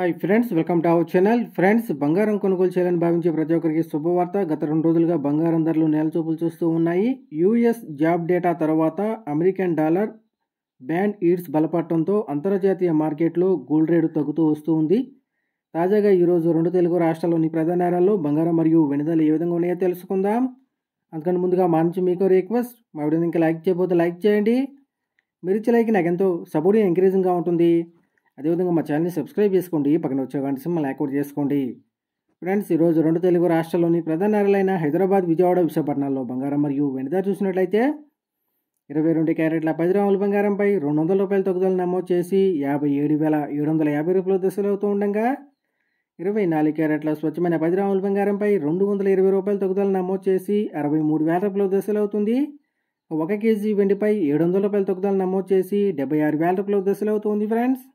hi friends welcome to our channel friends బంగారం కొనుగోలు చేయాలని భావించే ప్రతి ఒక్కరికి శుభవార్త గత రెండు రోజులుగా బంగారం ధరలు నేలచూపులు చూస్తూ ఉన్నాయి యూఎస్ జాబ్ డేటా తర్వాత అమెరికన్ డాలర్ బ్యాండ్ ఈడ్స్ బలపడటంతో అంతర్జాతీయ మార్కెట్లో గోల్డ్ రేటు తగ్గుతూ వస్తూ ఉంది తాజాగా ఈరోజు రెండు తెలుగు రాష్ట్రాల్లోని ప్రధాన నేరాల్లో బంగారం మరియు వెనుదలు ఏ విధంగా ఉన్నాయో తెలుసుకుందాం అందుకని ముందుగా మా నుంచి మీకు రిక్వెస్ట్ మా వీడియోని ఇంకా లైక్ చేయబోతే లైక్ చేయండి మీరు ఇచ్చే లైక్ నాకు ఎంతో సపోర్టింగ్ ఎంకరేజింగ్గా ఉంటుంది అదేవిధంగా మా ఛానల్ని సబ్స్క్రైబ్ చేసుకోండి పక్కన వచ్చే సినిమా సింహల్ యాక్టివేట్ చేసుకోండి ఫ్రెండ్స్ ఈరోజు రెండు తెలుగు రాష్ట్రాల్లోని ప్రధాన నగరాలైన హైదరాబాద్ విజయవాడ విశాఖపట్నాల్లో బంగారం మరియు వెనుదారు చూసినట్లయితే ఇరవై రెండు క్యారెట్ల పది గ్రాముల బంగారంపై రెండు వందల రూపాయల తగ్గుదల నమోదు చేసి యాభై ఏడు వేల ఏడు వందల యాభై రూపాయల దశలు అవుతూ ఉండగా ఇరవై నాలుగు క్యారెట్ల స్వచ్ఛమైన పది గ్రాముల బంగారంపై రెండు వందల ఇరవై రూపాయల తగ్గుదల నమోదు చేసి అరవై మూడు వేల రూపాయల దశలు అవుతుంది ఒక కేజీ వెండిపై ఏడు వందల రూపాయల తగ్గుదల నమోదు చేసి డెబ్బై ఆరు వేల రూపాయల దశలు అవుతుంది ఫ్రెండ్స్